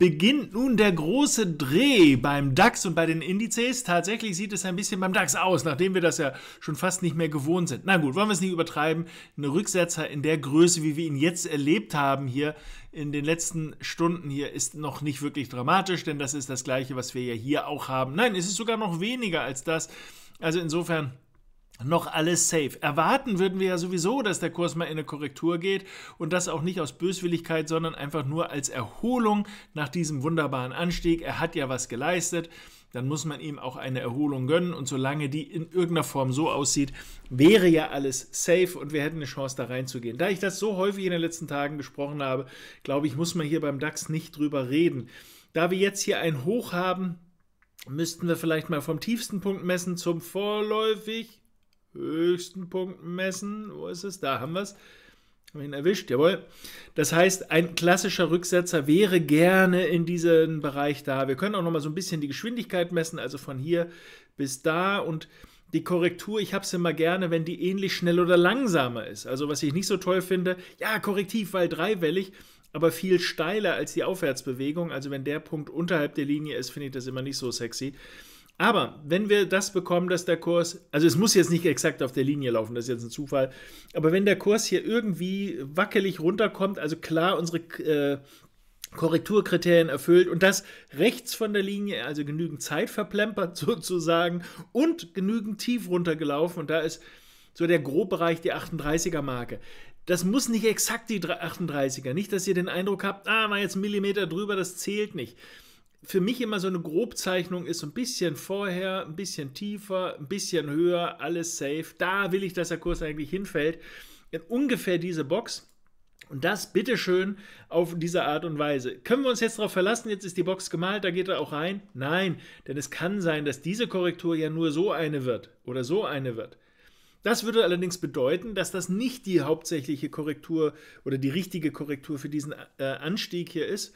beginnt nun der große Dreh beim DAX und bei den Indizes. Tatsächlich sieht es ein bisschen beim DAX aus, nachdem wir das ja schon fast nicht mehr gewohnt sind. Na gut, wollen wir es nicht übertreiben. Ein Rücksetzer in der Größe, wie wir ihn jetzt erlebt haben hier in den letzten Stunden hier, ist noch nicht wirklich dramatisch, denn das ist das gleiche, was wir ja hier auch haben. Nein, es ist sogar noch weniger als das. Also insofern noch alles safe. Erwarten würden wir ja sowieso, dass der Kurs mal in eine Korrektur geht und das auch nicht aus Böswilligkeit, sondern einfach nur als Erholung nach diesem wunderbaren Anstieg. Er hat ja was geleistet, dann muss man ihm auch eine Erholung gönnen und solange die in irgendeiner Form so aussieht, wäre ja alles safe und wir hätten eine Chance da reinzugehen. Da ich das so häufig in den letzten Tagen gesprochen habe, glaube ich, muss man hier beim DAX nicht drüber reden. Da wir jetzt hier ein Hoch haben, müssten wir vielleicht mal vom tiefsten Punkt messen zum vorläufig höchsten Punkt messen. Wo ist es? Da haben wir es. Haben ihn erwischt, jawohl. Das heißt, ein klassischer Rücksetzer wäre gerne in diesem Bereich da. Wir können auch noch mal so ein bisschen die Geschwindigkeit messen, also von hier bis da und die Korrektur, ich habe es immer gerne, wenn die ähnlich schnell oder langsamer ist. Also was ich nicht so toll finde, ja, korrektiv, weil dreiwellig, aber viel steiler als die Aufwärtsbewegung. Also wenn der Punkt unterhalb der Linie ist, finde ich das immer nicht so sexy. Aber wenn wir das bekommen, dass der Kurs, also es muss jetzt nicht exakt auf der Linie laufen, das ist jetzt ein Zufall, aber wenn der Kurs hier irgendwie wackelig runterkommt, also klar unsere äh, Korrekturkriterien erfüllt und das rechts von der Linie, also genügend Zeit verplempert sozusagen und genügend tief runtergelaufen und da ist so der Grobbereich die 38er Marke. Das muss nicht exakt die 38er, nicht, dass ihr den Eindruck habt, ah, war jetzt ein Millimeter drüber, das zählt nicht für mich immer so eine Grobzeichnung ist, so ein bisschen vorher, ein bisschen tiefer, ein bisschen höher, alles safe. Da will ich, dass der Kurs eigentlich hinfällt. In ungefähr diese Box. Und das bitteschön auf diese Art und Weise. Können wir uns jetzt darauf verlassen, jetzt ist die Box gemalt, da geht er auch rein? Nein, denn es kann sein, dass diese Korrektur ja nur so eine wird oder so eine wird. Das würde allerdings bedeuten, dass das nicht die hauptsächliche Korrektur oder die richtige Korrektur für diesen äh, Anstieg hier ist,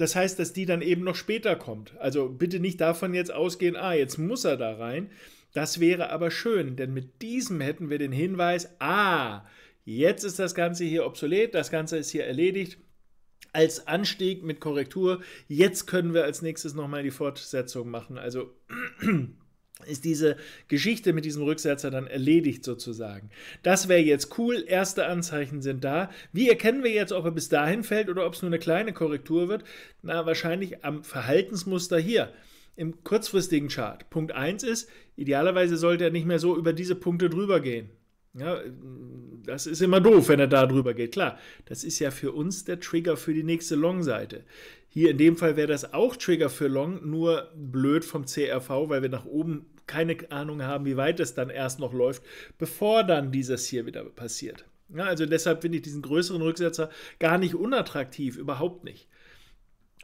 das heißt, dass die dann eben noch später kommt. Also bitte nicht davon jetzt ausgehen, ah, jetzt muss er da rein. Das wäre aber schön, denn mit diesem hätten wir den Hinweis, ah, jetzt ist das Ganze hier obsolet, das Ganze ist hier erledigt. Als Anstieg mit Korrektur, jetzt können wir als nächstes nochmal die Fortsetzung machen. Also ist diese Geschichte mit diesem Rücksetzer dann erledigt sozusagen. Das wäre jetzt cool, erste Anzeichen sind da. Wie erkennen wir jetzt, ob er bis dahin fällt oder ob es nur eine kleine Korrektur wird? Na, wahrscheinlich am Verhaltensmuster hier. Im kurzfristigen Chart. Punkt 1 ist, idealerweise sollte er nicht mehr so über diese Punkte drüber gehen. Ja, das ist immer doof, wenn er da drüber geht. Klar, das ist ja für uns der Trigger für die nächste Long-Seite. Hier in dem Fall wäre das auch Trigger für Long, nur blöd vom CRV, weil wir nach oben keine Ahnung haben, wie weit es dann erst noch läuft, bevor dann dieses hier wieder passiert. Ja, also deshalb finde ich diesen größeren Rücksetzer gar nicht unattraktiv, überhaupt nicht.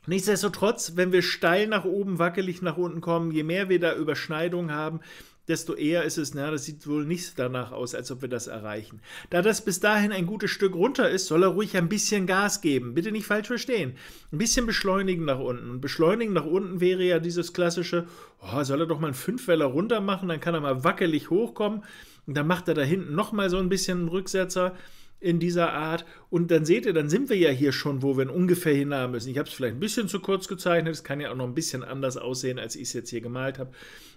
Nichtsdestotrotz, wenn wir steil nach oben, wackelig nach unten kommen, je mehr wir da Überschneidungen haben, desto eher ist es, na, das sieht wohl nicht danach aus, als ob wir das erreichen. Da das bis dahin ein gutes Stück runter ist, soll er ruhig ein bisschen Gas geben. Bitte nicht falsch verstehen. Ein bisschen beschleunigen nach unten. Und beschleunigen nach unten wäre ja dieses klassische, oh, soll er doch mal einen Fünfweller runter machen, dann kann er mal wackelig hochkommen. Und dann macht er da hinten nochmal so ein bisschen einen Rücksetzer in dieser Art. Und dann seht ihr, dann sind wir ja hier schon, wo wir ungefähr hinhaben müssen. Ich habe es vielleicht ein bisschen zu kurz gezeichnet. Es kann ja auch noch ein bisschen anders aussehen, als ich es jetzt hier gemalt habe.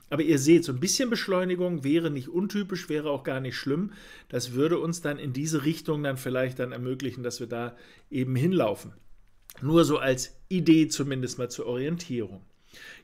Aber ihr seht, so ein bisschen Beschleunigung wäre nicht untypisch, wäre auch gar nicht schlimm. Das würde uns dann in diese Richtung dann vielleicht dann ermöglichen, dass wir da eben hinlaufen. Nur so als Idee zumindest mal zur Orientierung.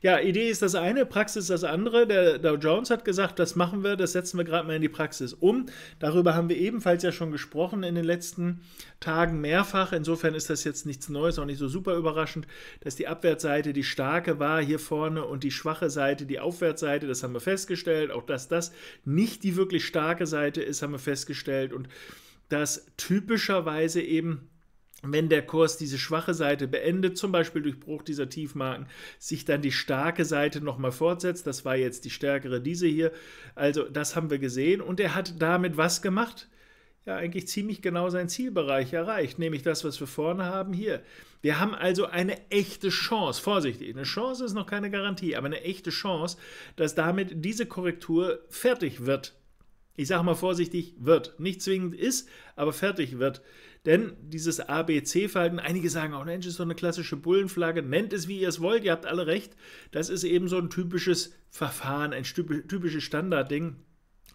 Ja, Idee ist das eine, Praxis das andere. Der Dow Jones hat gesagt, das machen wir, das setzen wir gerade mal in die Praxis um. Darüber haben wir ebenfalls ja schon gesprochen in den letzten Tagen mehrfach. Insofern ist das jetzt nichts Neues, auch nicht so super überraschend, dass die Abwärtsseite die starke war hier vorne und die schwache Seite die Aufwärtsseite. Das haben wir festgestellt. Auch dass das nicht die wirklich starke Seite ist, haben wir festgestellt. Und dass typischerweise eben wenn der Kurs diese schwache Seite beendet, zum Beispiel durch Bruch dieser Tiefmarken, sich dann die starke Seite nochmal fortsetzt. Das war jetzt die stärkere, diese hier. Also das haben wir gesehen. Und er hat damit was gemacht? Ja, eigentlich ziemlich genau seinen Zielbereich erreicht, nämlich das, was wir vorne haben hier. Wir haben also eine echte Chance, vorsichtig, eine Chance ist noch keine Garantie, aber eine echte Chance, dass damit diese Korrektur fertig wird ich sage mal vorsichtig, wird. Nicht zwingend ist, aber fertig wird. Denn dieses ABC-Verhalten, einige sagen auch, Mensch, ist so eine klassische Bullenflagge, nennt es wie ihr es wollt, ihr habt alle recht. Das ist eben so ein typisches Verfahren, ein typisches Standardding,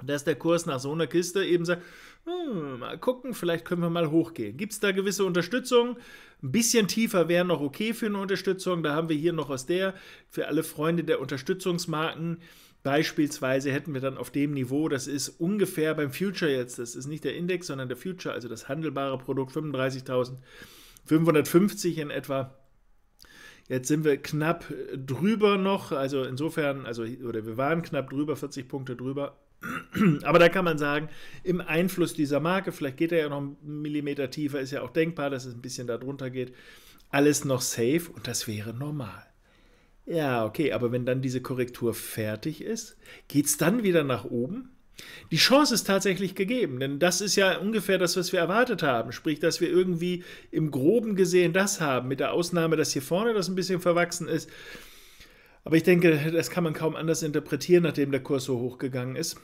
dass der Kurs nach so einer Kiste eben sagt, hm, mal gucken, vielleicht können wir mal hochgehen. Gibt es da gewisse Unterstützung? Ein bisschen tiefer wäre noch okay für eine Unterstützung. Da haben wir hier noch aus der, für alle Freunde der Unterstützungsmarken, Beispielsweise hätten wir dann auf dem Niveau, das ist ungefähr beim Future jetzt, das ist nicht der Index, sondern der Future, also das handelbare Produkt 35.550 in etwa. Jetzt sind wir knapp drüber noch, also insofern, also oder wir waren knapp drüber, 40 Punkte drüber. Aber da kann man sagen, im Einfluss dieser Marke, vielleicht geht er ja noch einen Millimeter tiefer, ist ja auch denkbar, dass es ein bisschen darunter geht, alles noch safe und das wäre normal. Ja, okay, aber wenn dann diese Korrektur fertig ist, geht es dann wieder nach oben? Die Chance ist tatsächlich gegeben, denn das ist ja ungefähr das, was wir erwartet haben. Sprich, dass wir irgendwie im Groben gesehen das haben, mit der Ausnahme, dass hier vorne das ein bisschen verwachsen ist. Aber ich denke, das kann man kaum anders interpretieren, nachdem der Kurs so hochgegangen ist.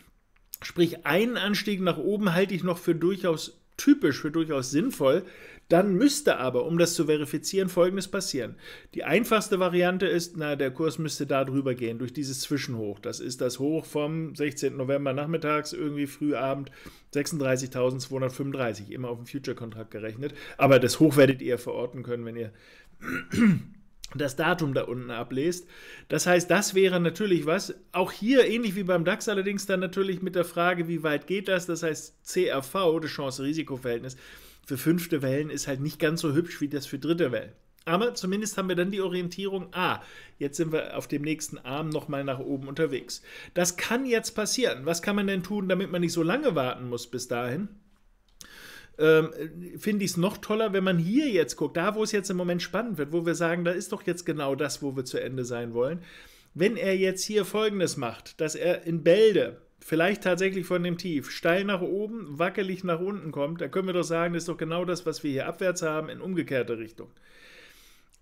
Sprich, einen Anstieg nach oben halte ich noch für durchaus typisch für durchaus sinnvoll. Dann müsste aber, um das zu verifizieren, Folgendes passieren. Die einfachste Variante ist, na, der Kurs müsste da drüber gehen, durch dieses Zwischenhoch. Das ist das Hoch vom 16. November nachmittags, irgendwie Frühabend, 36.235, immer auf den Future-Kontrakt gerechnet. Aber das Hoch werdet ihr verorten können, wenn ihr das Datum da unten ablest. Das heißt, das wäre natürlich was. Auch hier, ähnlich wie beim DAX allerdings, dann natürlich mit der Frage, wie weit geht das? Das heißt, CRV, das Chance-Risiko-Verhältnis, für fünfte Wellen ist halt nicht ganz so hübsch wie das für dritte Wellen. Aber zumindest haben wir dann die Orientierung Ah, jetzt sind wir auf dem nächsten Arm nochmal nach oben unterwegs. Das kann jetzt passieren. Was kann man denn tun, damit man nicht so lange warten muss bis dahin? ähm, finde ich es noch toller, wenn man hier jetzt guckt, da wo es jetzt im Moment spannend wird, wo wir sagen, da ist doch jetzt genau das, wo wir zu Ende sein wollen. Wenn er jetzt hier Folgendes macht, dass er in Bälde vielleicht tatsächlich von dem Tief steil nach oben, wackelig nach unten kommt, da können wir doch sagen, das ist doch genau das, was wir hier abwärts haben, in umgekehrter Richtung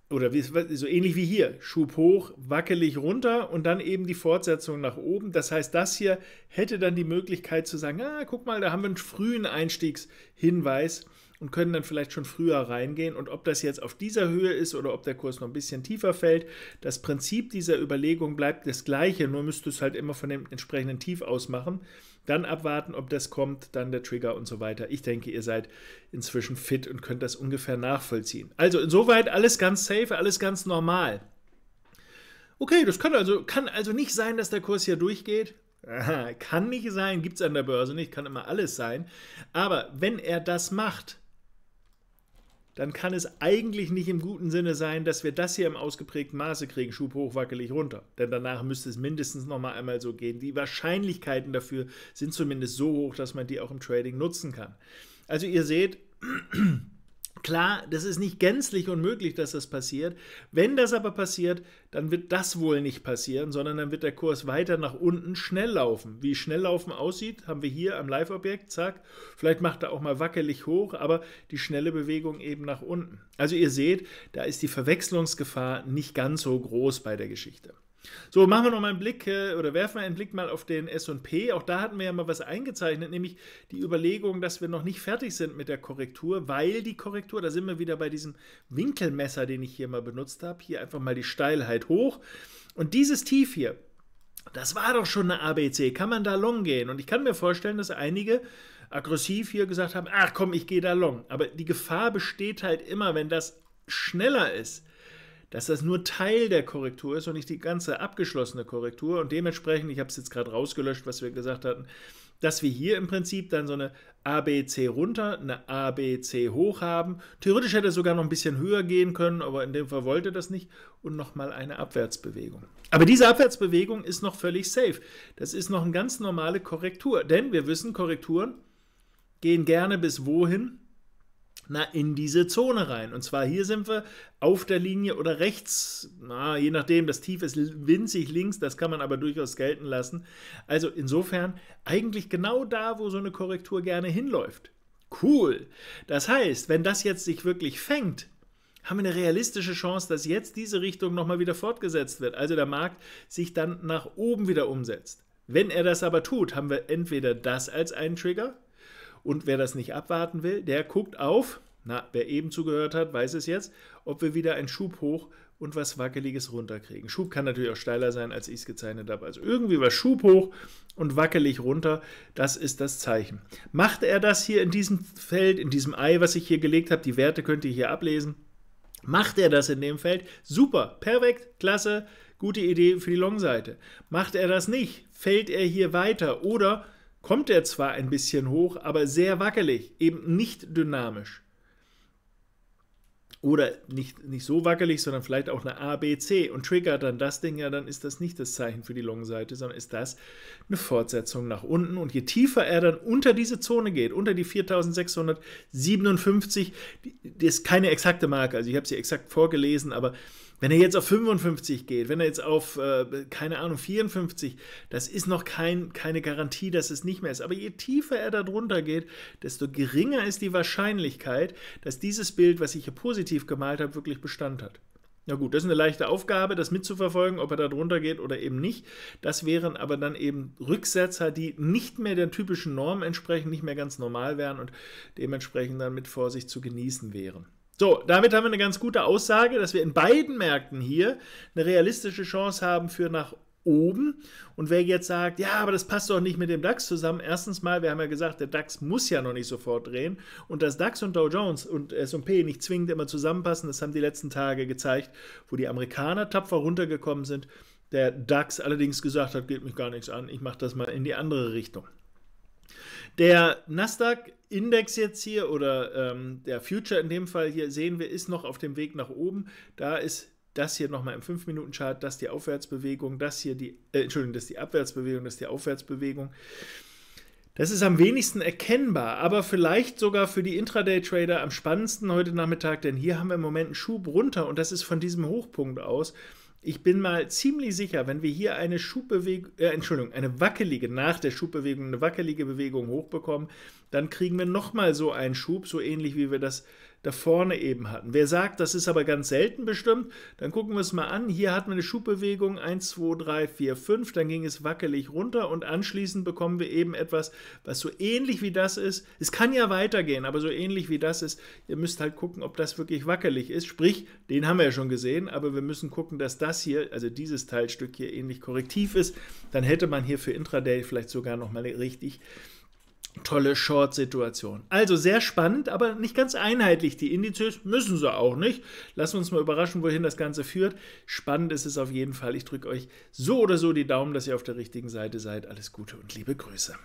oder wie, so ähnlich wie hier, Schub hoch, wackelig runter und dann eben die Fortsetzung nach oben. Das heißt, das hier hätte dann die Möglichkeit zu sagen, ah, guck mal, da haben wir einen frühen Einstiegshinweis und können dann vielleicht schon früher reingehen. Und ob das jetzt auf dieser Höhe ist oder ob der Kurs noch ein bisschen tiefer fällt, das Prinzip dieser Überlegung bleibt das gleiche, nur müsstest du es halt immer von dem entsprechenden Tief ausmachen. machen. Dann abwarten, ob das kommt, dann der Trigger und so weiter. Ich denke, ihr seid inzwischen fit und könnt das ungefähr nachvollziehen. Also insoweit alles ganz safe, alles ganz normal. Okay, das kann also, kann also nicht sein, dass der Kurs hier durchgeht. Aha, kann nicht sein, gibt es an der Börse nicht, kann immer alles sein. Aber wenn er das macht, dann kann es eigentlich nicht im guten Sinne sein, dass wir das hier im ausgeprägten Maße kriegen, Schub hoch, wackelig runter. Denn danach müsste es mindestens nochmal einmal so gehen. Die Wahrscheinlichkeiten dafür sind zumindest so hoch, dass man die auch im Trading nutzen kann. Also ihr seht, Klar, das ist nicht gänzlich unmöglich, dass das passiert. Wenn das aber passiert, dann wird das wohl nicht passieren, sondern dann wird der Kurs weiter nach unten schnell laufen. Wie schnell laufen aussieht, haben wir hier am Live-Objekt, zack. Vielleicht macht er auch mal wackelig hoch, aber die schnelle Bewegung eben nach unten. Also ihr seht, da ist die Verwechslungsgefahr nicht ganz so groß bei der Geschichte. So, machen wir noch mal einen Blick äh, oder werfen wir einen Blick mal auf den SP. Auch da hatten wir ja mal was eingezeichnet, nämlich die Überlegung, dass wir noch nicht fertig sind mit der Korrektur, weil die Korrektur, da sind wir wieder bei diesem Winkelmesser, den ich hier mal benutzt habe, hier einfach mal die Steilheit hoch. Und dieses Tief hier, das war doch schon eine ABC. Kann man da long gehen? Und ich kann mir vorstellen, dass einige aggressiv hier gesagt haben: Ach komm, ich gehe da long. Aber die Gefahr besteht halt immer, wenn das schneller ist dass das nur Teil der Korrektur ist und nicht die ganze abgeschlossene Korrektur. Und dementsprechend, ich habe es jetzt gerade rausgelöscht, was wir gesagt hatten, dass wir hier im Prinzip dann so eine ABC runter, eine ABC hoch haben. Theoretisch hätte es sogar noch ein bisschen höher gehen können, aber in dem Fall wollte das nicht. Und nochmal eine Abwärtsbewegung. Aber diese Abwärtsbewegung ist noch völlig safe. Das ist noch eine ganz normale Korrektur. Denn wir wissen, Korrekturen gehen gerne bis wohin? na, in diese Zone rein. Und zwar hier sind wir auf der Linie oder rechts, na, je nachdem, das Tief ist winzig links, das kann man aber durchaus gelten lassen. Also insofern eigentlich genau da, wo so eine Korrektur gerne hinläuft. Cool. Das heißt, wenn das jetzt sich wirklich fängt, haben wir eine realistische Chance, dass jetzt diese Richtung nochmal wieder fortgesetzt wird. Also der Markt sich dann nach oben wieder umsetzt. Wenn er das aber tut, haben wir entweder das als einen Trigger, und wer das nicht abwarten will, der guckt auf, na, wer eben zugehört hat, weiß es jetzt, ob wir wieder einen Schub hoch und was Wackeliges runterkriegen. Schub kann natürlich auch steiler sein, als ich es gezeichnet habe. Also irgendwie was Schub hoch und wackelig runter, das ist das Zeichen. Macht er das hier in diesem Feld, in diesem Ei, was ich hier gelegt habe, die Werte könnt ihr hier ablesen. Macht er das in dem Feld? Super, perfekt, klasse, gute Idee für die Long-Seite. Macht er das nicht? Fällt er hier weiter oder kommt er zwar ein bisschen hoch, aber sehr wackelig, eben nicht dynamisch. Oder nicht, nicht so wackelig, sondern vielleicht auch eine ABC und triggert dann das Ding, ja, dann ist das nicht das Zeichen für die long sondern ist das eine Fortsetzung nach unten. Und je tiefer er dann unter diese Zone geht, unter die 4657, das ist keine exakte Marke, also ich habe sie exakt vorgelesen, aber wenn er jetzt auf 55 geht, wenn er jetzt auf, äh, keine Ahnung, 54, das ist noch kein, keine Garantie, dass es nicht mehr ist. Aber je tiefer er da drunter geht, desto geringer ist die Wahrscheinlichkeit, dass dieses Bild, was ich hier positiv gemalt habe, wirklich Bestand hat. Na gut, das ist eine leichte Aufgabe, das mitzuverfolgen, ob er da drunter geht oder eben nicht. Das wären aber dann eben Rücksetzer, die nicht mehr der typischen Norm entsprechen, nicht mehr ganz normal wären und dementsprechend dann mit Vorsicht zu genießen wären. So, damit haben wir eine ganz gute Aussage, dass wir in beiden Märkten hier eine realistische Chance haben für nach oben. Und wer jetzt sagt, ja, aber das passt doch nicht mit dem DAX zusammen. Erstens mal, wir haben ja gesagt, der DAX muss ja noch nicht sofort drehen. Und dass DAX und Dow Jones und S&P nicht zwingend immer zusammenpassen, das haben die letzten Tage gezeigt, wo die Amerikaner tapfer runtergekommen sind. Der DAX allerdings gesagt hat, geht mich gar nichts an, ich mache das mal in die andere Richtung. Der Nasdaq Index jetzt hier oder ähm, der Future in dem Fall hier sehen wir, ist noch auf dem Weg nach oben. Da ist das hier nochmal im 5-Minuten-Chart, das die Aufwärtsbewegung, das hier die, äh, Entschuldigung, das ist die Abwärtsbewegung, das ist die Aufwärtsbewegung. Das ist am wenigsten erkennbar, aber vielleicht sogar für die Intraday-Trader am spannendsten heute Nachmittag, denn hier haben wir im Moment einen Schub runter und das ist von diesem Hochpunkt aus. Ich bin mal ziemlich sicher, wenn wir hier eine Schubbewegung, äh, Entschuldigung, eine wackelige, nach der Schubbewegung eine wackelige Bewegung hochbekommen, dann kriegen wir nochmal so einen Schub, so ähnlich wie wir das da vorne eben hatten. Wer sagt, das ist aber ganz selten bestimmt, dann gucken wir es mal an. Hier hatten wir eine Schubbewegung 1, 2, 3, 4, 5, dann ging es wackelig runter und anschließend bekommen wir eben etwas, was so ähnlich wie das ist. Es kann ja weitergehen, aber so ähnlich wie das ist, ihr müsst halt gucken, ob das wirklich wackelig ist. Sprich, den haben wir ja schon gesehen, aber wir müssen gucken, dass das hier, also dieses Teilstück hier ähnlich korrektiv ist. Dann hätte man hier für Intraday vielleicht sogar nochmal richtig tolle Short-Situation. Also sehr spannend, aber nicht ganz einheitlich. Die Indizes müssen sie auch nicht. Lassen wir uns mal überraschen, wohin das Ganze führt. Spannend ist es auf jeden Fall. Ich drücke euch so oder so die Daumen, dass ihr auf der richtigen Seite seid. Alles Gute und liebe Grüße.